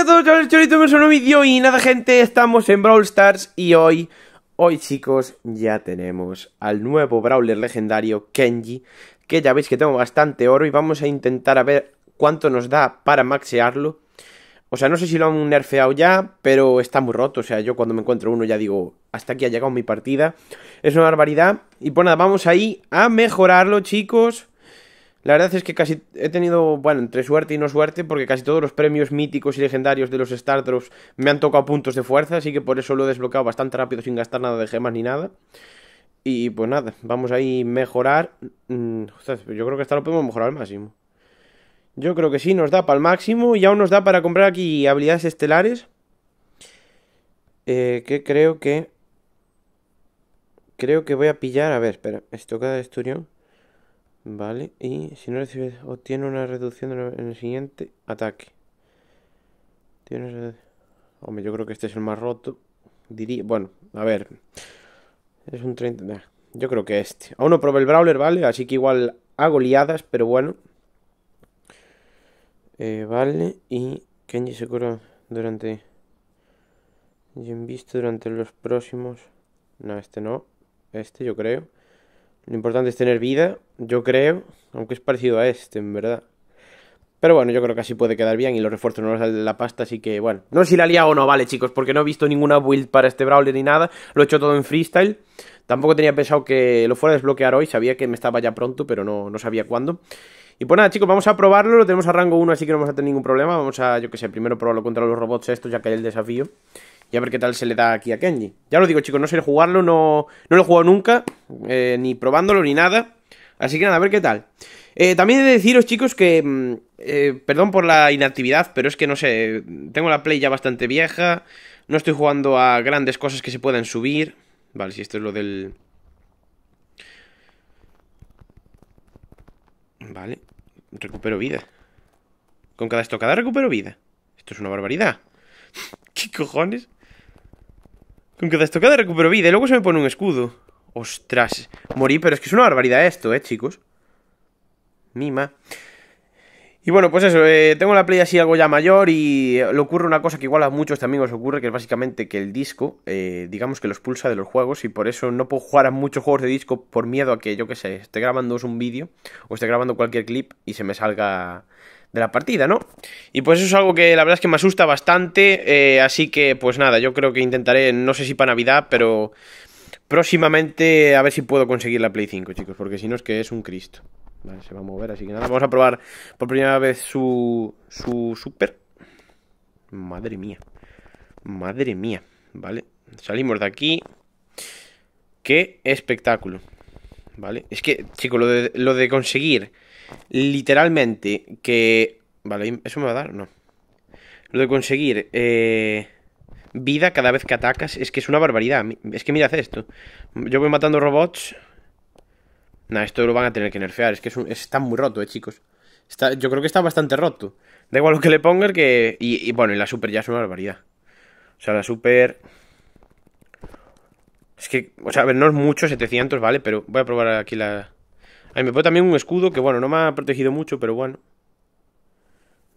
a todos, chavales, choritos, un vídeo y nada, gente, estamos en Brawl Stars y hoy, hoy chicos, ya tenemos al nuevo Brawler legendario, Kenji, que ya veis que tengo bastante oro y vamos a intentar a ver cuánto nos da para maxearlo. O sea, no sé si lo han nerfeado ya, pero está muy roto. O sea, yo cuando me encuentro uno ya digo, hasta aquí ha llegado mi partida. Es una barbaridad. Y pues nada, vamos ahí a mejorarlo, chicos. La verdad es que casi he tenido, bueno, entre suerte y no suerte, porque casi todos los premios míticos y legendarios de los Stardrops me han tocado puntos de fuerza, así que por eso lo he desbloqueado bastante rápido sin gastar nada de gemas ni nada. Y pues nada, vamos ahí mejorar. Mm, pues yo creo que hasta lo podemos mejorar al máximo. Yo creo que sí, nos da para el máximo y aún nos da para comprar aquí habilidades estelares. Eh, que creo que... Creo que voy a pillar... A ver, espera, esto de esturión... Vale, y si no recibes, obtiene una reducción en el siguiente ataque. Tienes... Hombre, yo creo que este es el más roto. Diría, bueno, a ver. Es un 30... yo creo que este. Aún no probé el Brawler, ¿vale? Así que igual hago liadas, pero bueno. Eh, vale, y Kenji se cura durante... Y en visto durante los próximos... No, este no. Este yo creo. Lo importante es tener vida, yo creo, aunque es parecido a este, en verdad. Pero bueno, yo creo que así puede quedar bien y los refuerzos no los salen de la pasta, así que bueno. No sé si la liado o no, vale chicos, porque no he visto ninguna build para este Brawler ni nada. Lo he hecho todo en freestyle. Tampoco tenía pensado que lo fuera a desbloquear hoy, sabía que me estaba ya pronto, pero no, no sabía cuándo. Y pues nada, chicos, vamos a probarlo, lo tenemos a rango 1, así que no vamos a tener ningún problema. Vamos a, yo qué sé, primero probarlo contra los robots estos, ya que hay el desafío. Y a ver qué tal se le da aquí a Kenji. Ya lo digo, chicos, no sé jugarlo, no, no lo he jugado nunca, eh, ni probándolo ni nada. Así que nada, a ver qué tal. Eh, también he de deciros, chicos, que... Mm, eh, perdón por la inactividad, pero es que no sé, tengo la Play ya bastante vieja, no estoy jugando a grandes cosas que se puedan subir. Vale, si esto es lo del... Vale, recupero vida. Con cada estocada recupero vida. Esto es una barbaridad. ¿Qué cojones? Con que das de recupero vida y e luego se me pone un escudo. Ostras, morí, pero es que es una barbaridad esto, eh, chicos. Mima. Y bueno, pues eso, eh, tengo la Play así algo ya mayor y le ocurre una cosa que igual a muchos también os ocurre, que es básicamente que el disco, eh, digamos que los pulsa de los juegos y por eso no puedo jugar a muchos juegos de disco por miedo a que, yo qué sé, esté grabando un vídeo o esté grabando cualquier clip y se me salga de la partida, ¿no? Y pues eso es algo que la verdad es que me asusta bastante, eh, así que pues nada, yo creo que intentaré, no sé si para Navidad, pero próximamente a ver si puedo conseguir la Play 5, chicos, porque si no es que es un Cristo. Vale, se va a mover, así que nada, vamos a probar por primera vez su, su super. Madre mía, madre mía, ¿vale? Salimos de aquí. ¡Qué espectáculo! ¿vale? Es que, chicos, lo de, conseguir literalmente que... Vale, ¿eso me va a dar? No. Lo de conseguir eh, vida cada vez que atacas es que es una barbaridad. Es que hace esto. Yo voy matando robots... Nah, esto lo van a tener que nerfear. Es que es está muy roto, eh, chicos. Está, yo creo que está bastante roto. Da igual lo que le ponga que... Y, y bueno, y la super ya es una barbaridad. O sea, la super que, o sea, a ver, no es mucho, 700, ¿vale? Pero voy a probar aquí la... Ahí me pongo también un escudo que, bueno, no me ha protegido mucho, pero bueno.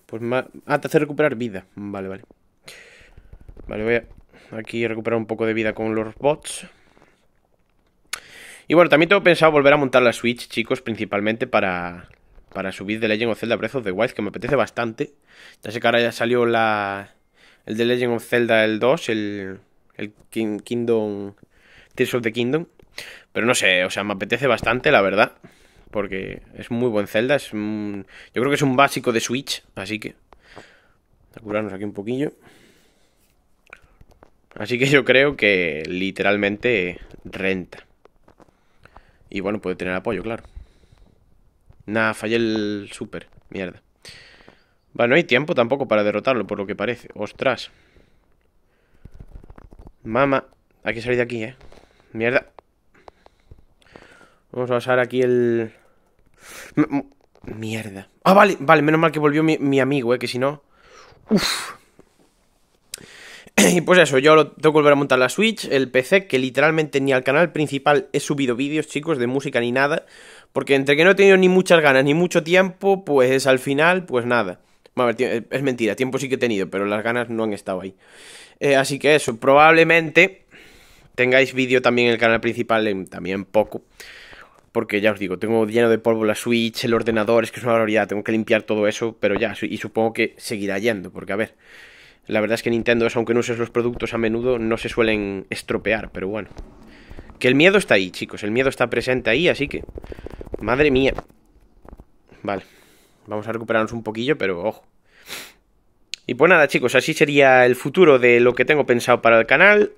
Pues me Ah, te hace recuperar vida. Vale, vale. Vale, voy a aquí recuperar un poco de vida con los bots. Y bueno, también tengo pensado volver a montar la Switch, chicos, principalmente para, para subir The Legend of Zelda Breath of the Wild, que me apetece bastante. Ya sé que ahora ya salió la, el The Legend of Zelda el 2, el, el Kingdom... Tears of the Kingdom. Pero no sé, o sea, me apetece bastante, la verdad. Porque es muy buen Zelda. Es Yo creo que es un básico de Switch. Así que. A curarnos aquí un poquillo. Así que yo creo que literalmente renta. Y bueno, puede tener apoyo, claro. Nah, fallé el super. Mierda. Bueno, no hay tiempo tampoco para derrotarlo, por lo que parece. Ostras. Mama, hay que salir de aquí, ¿eh? Mierda. Vamos a usar aquí el... Mierda. Ah, vale, vale, menos mal que volvió mi, amigo, eh, que si no... Uf. Y pues eso, yo lo, tengo que volver a montar la Switch, el PC, que literalmente ni al canal principal he subido vídeos, chicos, de música ni nada. Porque entre que no he tenido ni muchas ganas ni mucho tiempo, pues al final, pues nada. A ver, es mentira, tiempo sí que he tenido, pero las ganas no han estado ahí. Eh, así que eso, probablemente tengáis vídeo también en el canal principal, también poco. Porque ya os digo, tengo lleno de polvo la Switch, el ordenador, es que es una barbaridad, tengo que limpiar todo eso, pero ya, y supongo que seguirá yendo, porque a ver, la verdad es que Nintendo, es aunque no uses los productos a menudo, no se suelen estropear, pero bueno. Que el miedo está ahí, chicos, el miedo está presente ahí, así que... Madre mía. Vale, vamos a recuperarnos un poquillo, pero ojo. Y pues nada, chicos, así sería el futuro de lo que tengo pensado para el canal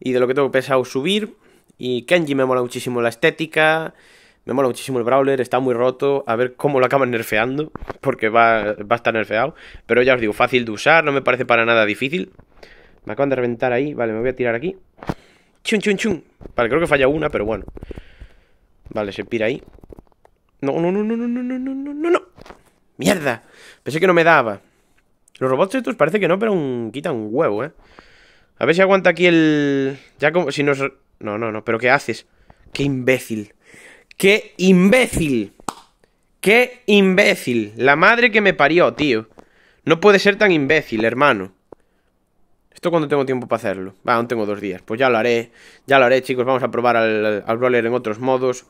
y de lo que tengo pensado subir. Y Kenji me mola muchísimo la estética, me mola muchísimo el Brawler, está muy roto, a ver cómo lo acaban nerfeando, porque va, va a estar nerfeado. Pero ya os digo, fácil de usar, no me parece para nada difícil. Me acaban de reventar ahí, vale, me voy a tirar aquí. Chun, chun, chun. Vale, creo que falla una, pero bueno. Vale, se pira ahí. No, no, no, no, no, no, no, no, no, no. ¡Mierda! Pensé que no me daba. Los robots estos parece que no, pero un... quitan un huevo, ¿eh? A ver si aguanta aquí el... Ya como... Si no, No, no, no. ¿Pero qué haces? ¡Qué imbécil! ¡Qué imbécil! ¡Qué imbécil! La madre que me parió, tío. No puede ser tan imbécil, hermano. ¿Esto cuando tengo tiempo para hacerlo? Va, aún tengo dos días. Pues ya lo haré. Ya lo haré, chicos. Vamos a probar al, al brawler en otros modos.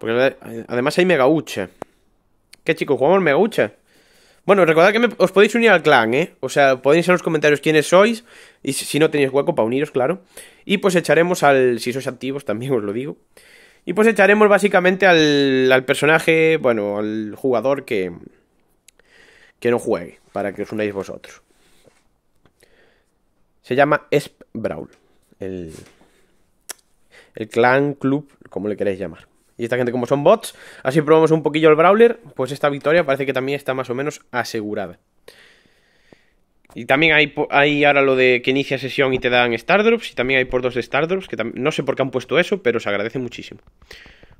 Porque además hay mega ¿Qué, chicos? ¿Jugamos mega bueno, recordad que os podéis unir al clan, ¿eh? O sea, podéis en los comentarios quiénes sois. Y si, no tenéis hueco, para uniros, claro. Y pues echaremos al. Si sois activos, también os lo digo. Y pues echaremos básicamente al, personaje, bueno, al jugador que. que no juegue, para que os unáis vosotros. Se llama Esp Brawl. El, el clan, club, como le queráis llamar. Y esta gente como son bots, así probamos un poquillo el Brawler, pues esta victoria parece que también está más o menos asegurada. Y también hay, hay ahora lo de que inicia sesión y te dan Stardrops, y también hay por dos de Stardrops, que no sé por qué han puesto eso, pero se agradece muchísimo.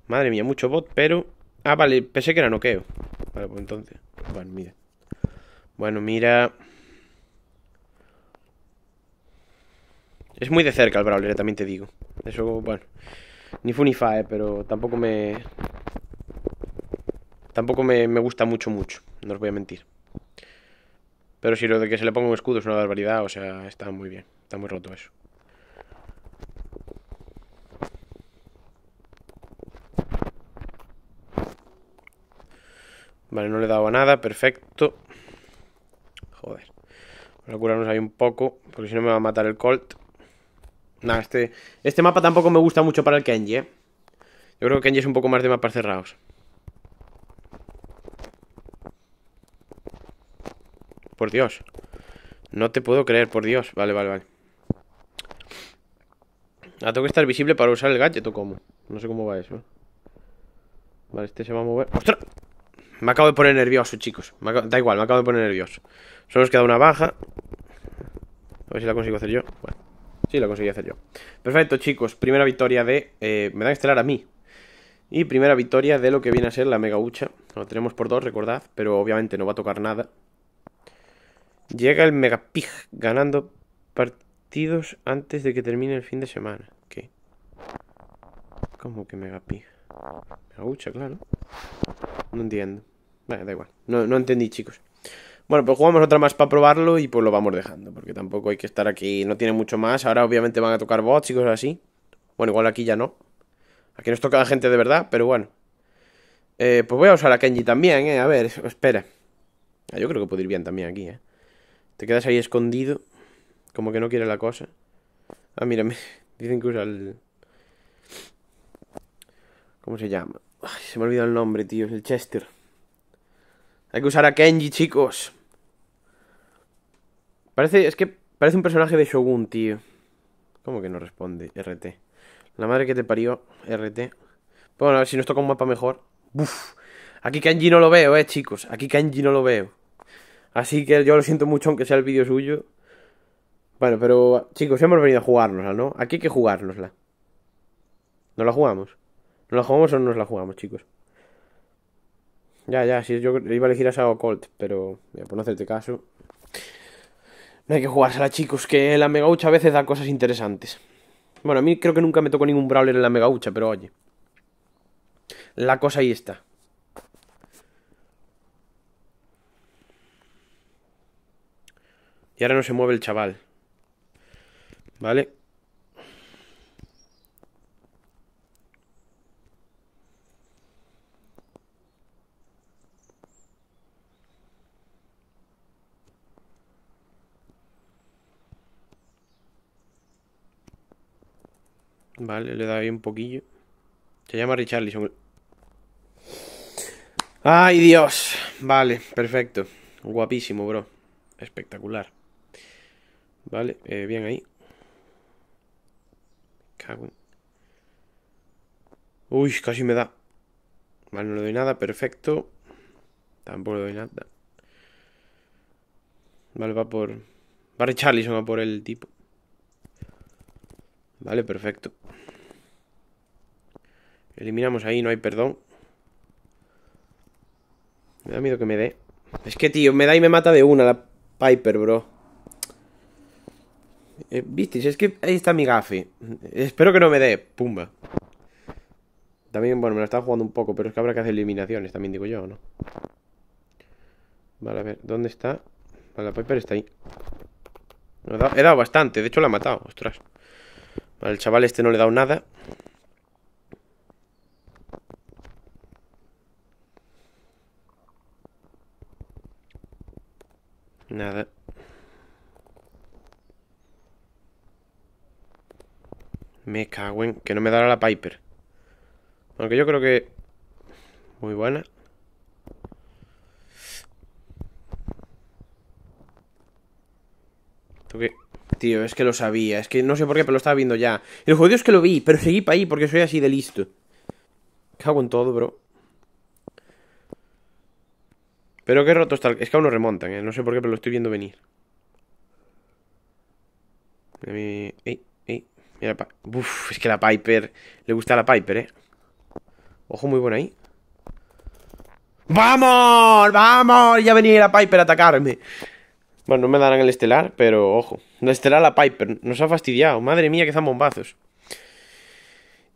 Madre mía, mucho bot, pero... Ah, vale, pensé que era noqueo. Vale, pues entonces... Bueno, mira. Bueno, mira... Es muy de cerca el Brawler, también te digo. Eso, bueno. Ni fu ni fa, eh, pero tampoco me... Tampoco me, me gusta mucho, mucho, no os voy a mentir. Pero si lo de que se le ponga un escudo es una barbaridad, o sea, está muy bien. Está muy roto eso. Vale, no le he dado a nada, perfecto. Joder. Vamos a curarnos ahí un poco, porque si no me va a matar el Colt. Nada, este, este mapa tampoco me gusta mucho para el Kenji, ¿eh? Yo creo que Kenji es un poco más de mapas cerrados. Por Dios. No te puedo creer, por Dios. Vale, vale, vale. Ah, tengo que estar visible para usar el gadget o cómo. No sé cómo va eso. Vale, este se va a mover. ¡Ostras! Me acabo de poner nervioso, chicos. Da igual, me acabo de poner nervioso. Solo nos queda una baja. A ver si la consigo hacer yo. Bueno. Sí, lo conseguí hacer yo. Perfecto, chicos. Primera victoria de... Eh, me dan estelar a mí. Y primera victoria de lo que viene a ser la Mega Ucha. Lo tenemos por dos, recordad. Pero obviamente no va a tocar nada. Llega el Mega Pig ganando partidos antes de que termine el fin de semana. ¿Qué? ¿Cómo que Mega Pig? Mega Ucha, claro. No entiendo. Vale, da igual. No, no entendí, chicos. Bueno, pues jugamos otra más para probarlo y pues lo vamos dejando, porque tampoco hay que estar aquí, no tiene mucho más. Ahora obviamente van a tocar bots chicos, así. Bueno, igual aquí ya no. Aquí nos toca la gente de verdad, pero bueno. Eh, pues voy a usar a Kenji también, eh. A ver, espera. Ah, yo creo que puedo ir bien también aquí, eh. Te quedas ahí escondido. Como que no quiere la cosa. Ah, mírame. Dicen que usa el... ¿Cómo se llama? se me ha olvidado el nombre, tío. Es el Chester. Hay que usar a Kenji, chicos. Parece, es que parece un personaje de Shogun, tío. ¿Cómo que no responde? RT. La madre que te parió, RT. Bueno, a ver si nos toca un mapa mejor. Uf. Aquí Kanji no lo veo, eh, chicos. Aquí Kanji no lo veo. Así que yo lo siento mucho, aunque sea el vídeo suyo. Bueno, pero chicos, hemos venido a jugárnosla, ¿no? Aquí hay que jugárnosla. ¿No la jugamos? ¿No la jugamos o no nos la jugamos, chicos? Ya, ya, si yo iba a elegir a Sago Colt, pero mira, por no hacerte caso. No hay que jugársela, chicos, que la Mega Ucha a veces da cosas interesantes. Bueno, a mí creo que nunca me tocó ningún Brawler en la Mega Ucha, pero oye. La cosa ahí está. Y ahora no se mueve el chaval. ¿Vale? Vale, le da ahí un poquillo. Se llama Richarlison. ¡Ay, Dios! Vale, perfecto. Guapísimo, bro. Espectacular. Vale, eh, bien ahí. Cago. Uy, casi me da. Vale, no le doy nada, perfecto. Tampoco le doy nada. Vale, va por... Va Richarlison va por el tipo. Vale, perfecto. Eliminamos ahí, no hay perdón. Me da miedo que me dé. Es que, tío, me da y me mata de una la Piper, bro. viste eh, Visteis, es que ahí está mi gafe. Espero que no me dé. Pumba. También, bueno, me lo estaba jugando un poco, pero es que habrá que hacer eliminaciones, también digo yo, ¿no? Vale, a ver, ¿dónde está? la Piper está ahí. He dado, bastante, de hecho la he matado, ostras. Vale, el chaval este no le he dado nada. Nada. Me cago en... Que no me dará la Piper. Aunque yo creo que... Muy buena. tío, es que lo sabía. Es que no sé por qué, pero lo estaba viendo ya. El jodido es que lo vi, pero seguí para ahí porque soy así de listo. Cago en todo, bro. Pero qué roto está... Es que aún no remontan, ¿eh? No sé por qué, pero lo estoy viendo venir. es que la Piper... Le gusta la Piper, ¿eh? Ojo muy bueno ahí. ¡Vamos! ¡Vamos! Ya venía la Piper a atacarme. Bueno, no me darán el estelar, pero ojo. no estelar la Piper. Nos ha fastidiado. Madre mía, que zambombazos.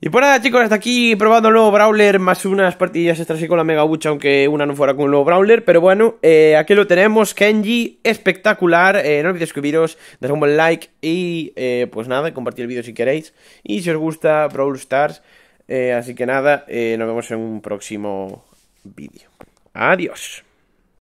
Y pues nada, chicos, hasta aquí probando el nuevo Brawler. Más unas partidas extras así con la Mega Bucha, aunque una no fuera con el nuevo Brawler. Pero bueno, eh, aquí lo tenemos. Kenji, espectacular. Eh, no olvidéis suscribiros, dar un buen like. Y eh, pues nada, compartir el vídeo si queréis. Y si os gusta Brawl Stars. así que nada, nos vemos en un próximo vídeo. Adiós.